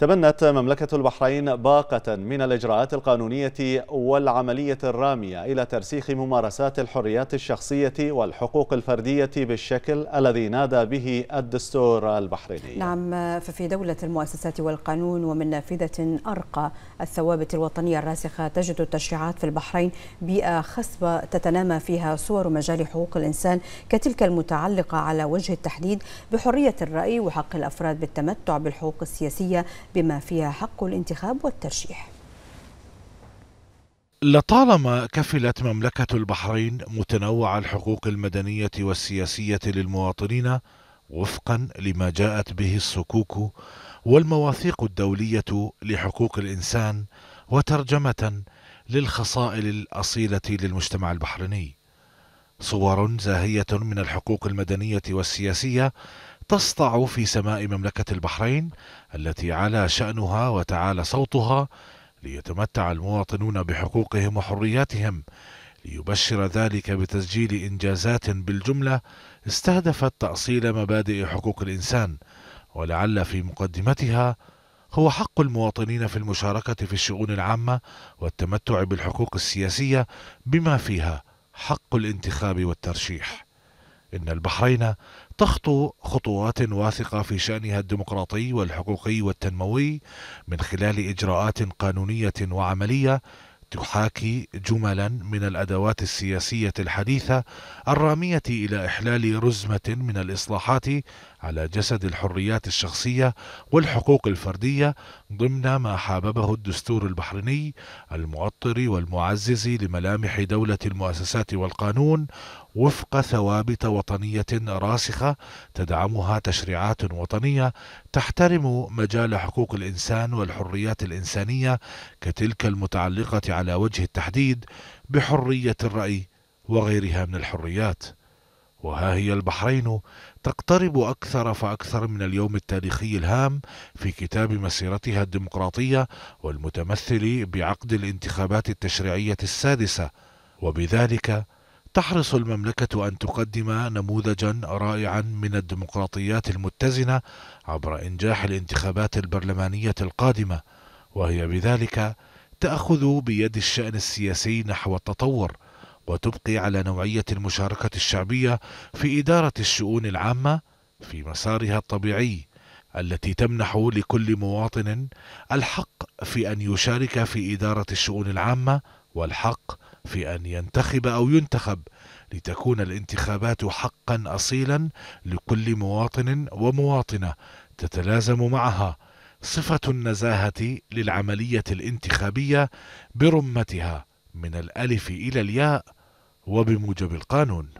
تبنت مملكة البحرين باقة من الإجراءات القانونية والعملية الرامية إلى ترسيخ ممارسات الحريات الشخصية والحقوق الفردية بالشكل الذي نادى به الدستور البحريني نعم ففي دولة المؤسسات والقانون ومن نافذة أرقى الثوابت الوطنية الراسخة تجد التشريعات في البحرين بيئة خصبة تتنامى فيها صور مجال حقوق الإنسان كتلك المتعلقة على وجه التحديد بحرية الرأي وحق الأفراد بالتمتع بالحقوق السياسية بما فيها حق الانتخاب والترشيح لطالما كفلت مملكة البحرين متنوع الحقوق المدنية والسياسية للمواطنين وفقا لما جاءت به الصكوك والمواثيق الدولية لحقوق الإنسان وترجمة للخصائل الأصيلة للمجتمع البحريني صور زاهية من الحقوق المدنية والسياسية تسطع في سماء مملكة البحرين التي علا شأنها وتعالى صوتها ليتمتع المواطنون بحقوقهم وحرياتهم ليبشر ذلك بتسجيل إنجازات بالجملة استهدفت تأصيل مبادئ حقوق الإنسان ولعل في مقدمتها هو حق المواطنين في المشاركة في الشؤون العامة والتمتع بالحقوق السياسية بما فيها حق الانتخاب والترشيح إن البحرين تخطو خطوات واثقة في شأنها الديمقراطي والحقوقي والتنموي من خلال إجراءات قانونية وعملية تحاكي جملا من الادوات السياسيه الحديثه الراميه الى احلال رزمه من الاصلاحات على جسد الحريات الشخصيه والحقوق الفرديه ضمن ما حاببه الدستور البحريني المعطر والمعزز لملامح دولة المؤسسات والقانون وفق ثوابت وطنية راسخة تدعمها تشريعات وطنية تحترم مجال حقوق الإنسان والحريات الإنسانية كتلك المتعلقة على وجه التحديد بحرية الرأي وغيرها من الحريات وها هي البحرين تقترب أكثر فأكثر من اليوم التاريخي الهام في كتاب مسيرتها الديمقراطية والمتمثل بعقد الانتخابات التشريعية السادسة وبذلك تحرص المملكة أن تقدم نموذجا رائعا من الديمقراطيات المتزنة عبر إنجاح الانتخابات البرلمانية القادمة وهي بذلك تأخذ بيد الشأن السياسي نحو التطور وتبقي على نوعية المشاركة الشعبية في إدارة الشؤون العامة في مسارها الطبيعي التي تمنح لكل مواطن الحق في أن يشارك في إدارة الشؤون العامة والحق في أن ينتخب أو ينتخب لتكون الانتخابات حقا أصيلا لكل مواطن ومواطنة تتلازم معها صفة النزاهة للعملية الانتخابية برمتها من الألف إلى الياء وبموجب القانون